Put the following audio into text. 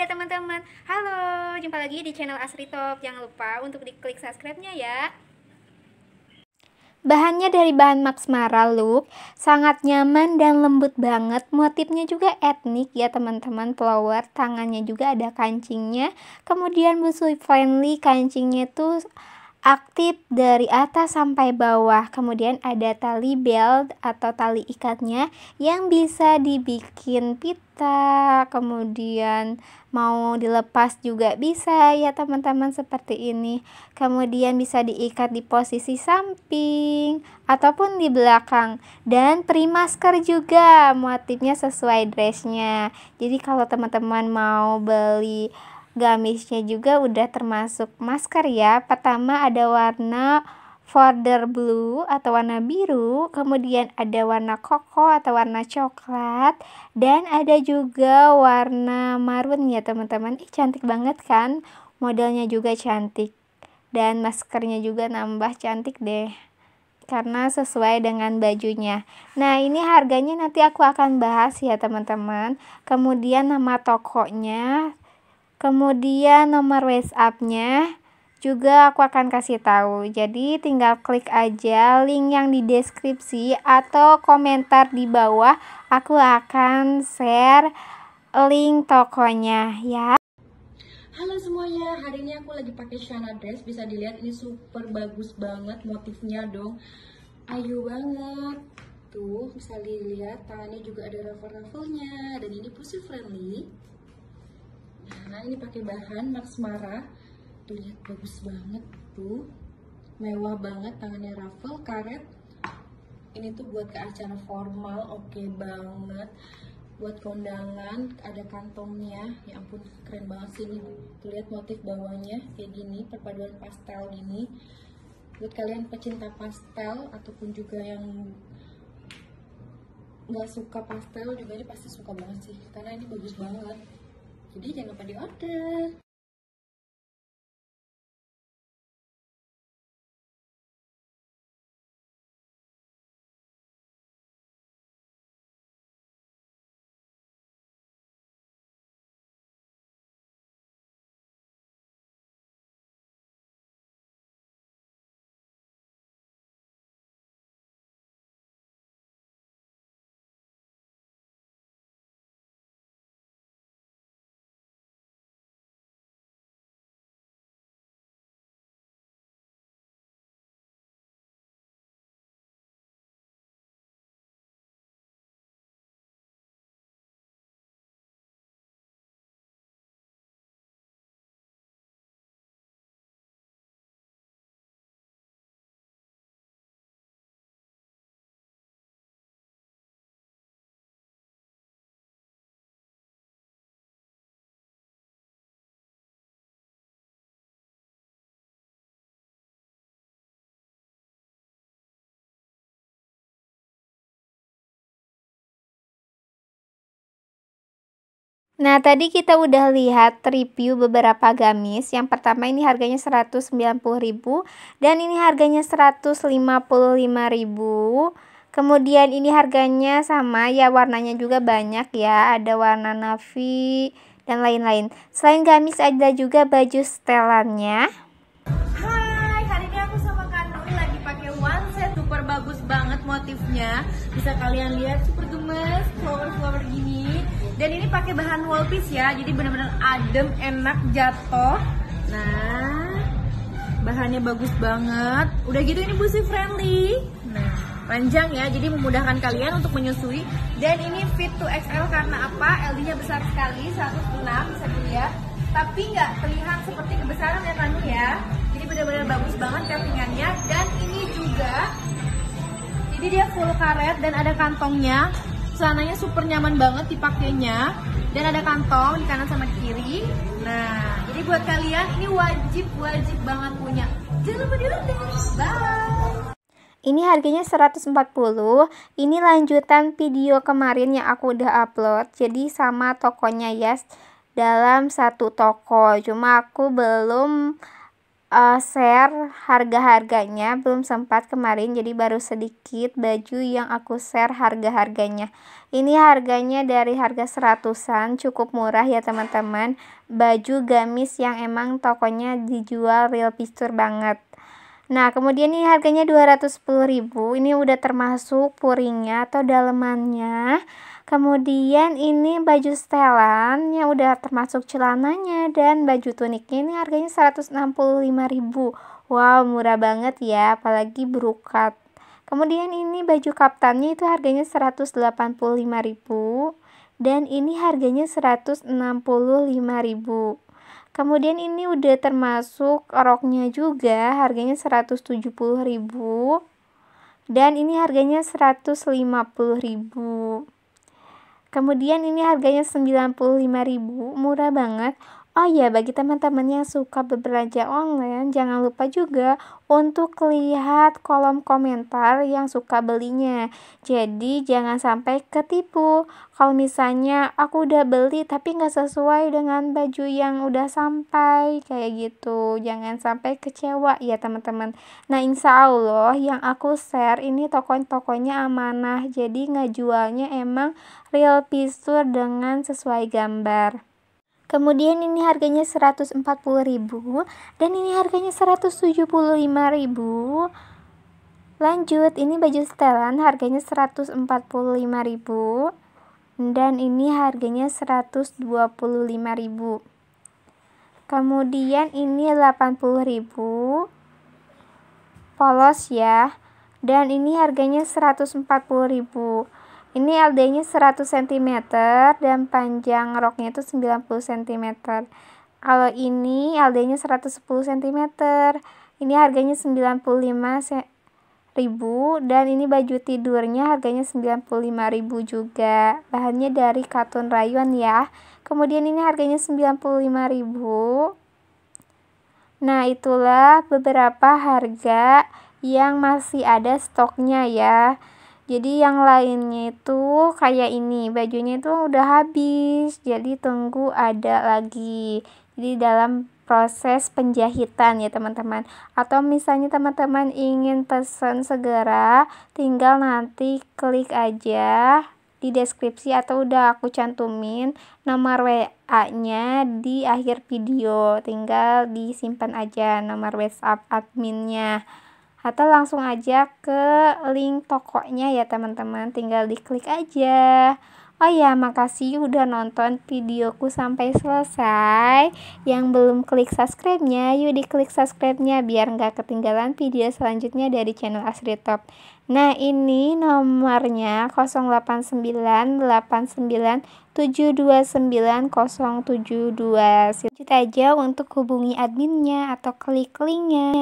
ada teman-teman. Halo, jumpa lagi di channel Asri Top. Jangan lupa untuk diklik subscribe-nya ya. Bahannya dari bahan Max Mara look, sangat nyaman dan lembut banget. Motifnya juga etnik ya teman-teman flower, tangannya juga ada kancingnya. Kemudian busui friendly, kancingnya tuh aktif dari atas sampai bawah. Kemudian ada tali belt atau tali ikatnya yang bisa dibikin pita, kemudian mau dilepas juga bisa ya teman-teman seperti ini. Kemudian bisa diikat di posisi samping ataupun di belakang dan primasker masker juga motifnya sesuai dressnya. Jadi kalau teman-teman mau beli gamisnya juga udah termasuk masker ya. Pertama ada warna border blue atau warna biru, kemudian ada warna koko atau warna coklat, dan ada juga warna marun ya teman-teman. Ih cantik banget kan, modelnya juga cantik, dan maskernya juga nambah cantik deh karena sesuai dengan bajunya. Nah, ini harganya nanti aku akan bahas ya, teman-teman. Kemudian nama tokonya, Kemudian nomor WhatsApp-nya juga aku akan kasih tahu. Jadi tinggal klik aja link yang di deskripsi atau komentar di bawah. Aku akan share link tokonya ya. Halo semuanya, hari ini aku lagi pakai Shana dress. Bisa dilihat ini super bagus banget motifnya dong. Ayu banget. Tuh, bisa dilihat tangannya juga ada ruffle-ruffle-nya dan ini pussy friendly. Nah ini pakai bahan Max Mara. Tuh lihat bagus banget tuh. Mewah banget tangannya ruffle karet. Ini tuh buat ke acara formal oke okay banget. Buat kondangan ada kantongnya. Ya ampun keren banget sih ini. Tuh lihat motif bawahnya kayak gini perpaduan pastel gini. Buat kalian pecinta pastel ataupun juga yang nggak suka pastel juga ini pasti suka banget sih karena ini bagus banget jadi jangan lupa di order. Nah, tadi kita udah lihat review beberapa gamis. Yang pertama ini harganya 190.000 dan ini harganya 155.000. Kemudian ini harganya sama ya, warnanya juga banyak ya. Ada warna navy dan lain-lain. Selain gamis ada juga baju setelannya. Hai, hari ini aku sama Kak lagi pakai one set super bagus banget motifnya. Bisa kalian lihat super gemes, flower-flower gini dan ini pakai bahan wall piece ya, jadi bener-bener adem, enak, jatuh. Nah, bahannya bagus banget. Udah gitu ini busi friendly. Nah, panjang ya, jadi memudahkan kalian untuk menyusui. Dan ini fit to XL karena apa? LD-nya besar sekali, 106 bisa dilihat. Tapi nggak terlihat seperti kebesaran ya ranu ya. Jadi benar-benar bagus banget kepingannya. Dan ini juga, jadi dia full karet dan ada kantongnya celananya super nyaman banget dipakainya dan ada kantong di kanan sama kiri nah jadi buat kalian ini wajib wajib banget punya jangan lupa bye ini harganya 140 ini lanjutan video kemarin yang aku udah upload jadi sama tokonya yes dalam satu toko cuma aku belum uh, share harga-harganya belum sempat kemarin jadi baru sedikit baju yang aku share harga-harganya ini harganya dari harga seratusan cukup murah ya teman-teman baju gamis yang emang tokonya dijual real picture banget Nah, kemudian ini harganya 210.000. Ini udah termasuk puringnya atau dalemannya. Kemudian ini baju setelan yang udah termasuk celananya dan baju tuniknya ini harganya 165.000. Wow, murah banget ya, apalagi brokat. Kemudian ini baju kaftannya itu harganya 185.000 dan ini harganya ribu Kemudian ini udah termasuk roknya juga, harganya 170.000. Dan ini harganya 150.000. Kemudian ini harganya 95.000, murah banget. Oh ya, bagi teman-teman yang suka berbelanja online, jangan lupa juga untuk lihat kolom komentar yang suka belinya. Jadi jangan sampai ketipu. Kalau misalnya aku udah beli tapi nggak sesuai dengan baju yang udah sampai, kayak gitu. Jangan sampai kecewa ya teman-teman. Nah insya Allah yang aku share ini toko-tokonya amanah. Jadi nggak jualnya emang real picture dengan sesuai gambar. Kemudian ini harganya 140.000 dan ini harganya 175.000. Lanjut, ini baju setelan harganya 145.000 dan ini harganya 125.000. Kemudian ini 80.000. Polos ya. Dan ini harganya 140.000 ini LD-nya 100 cm dan panjang roknya itu 90 cm kalau ini LD-nya 110 cm ini harganya 95 ribu dan ini baju tidurnya harganya ribu juga. Bahannya dari katun rayuan ya. Kemudian ini harganya ribu. Nah, itulah beberapa harga yang masih ada stoknya ya jadi yang lainnya itu kayak ini bajunya itu udah habis jadi tunggu ada lagi di dalam proses penjahitan ya teman-teman atau misalnya teman-teman ingin pesan segera tinggal nanti klik aja di deskripsi atau udah aku cantumin nomor WA nya di akhir video tinggal disimpan aja nomor WhatsApp adminnya atau langsung aja ke link tokonya ya teman-teman tinggal diklik aja Oh iya, ya, makasih udah nonton videoku sampai selesai. Yang belum klik subscribe-nya, yuk diklik subscribe-nya biar nggak ketinggalan video selanjutnya dari channel Asri Top. Nah, ini nomornya 08989729072. Lanjut aja untuk hubungi adminnya atau klik linknya.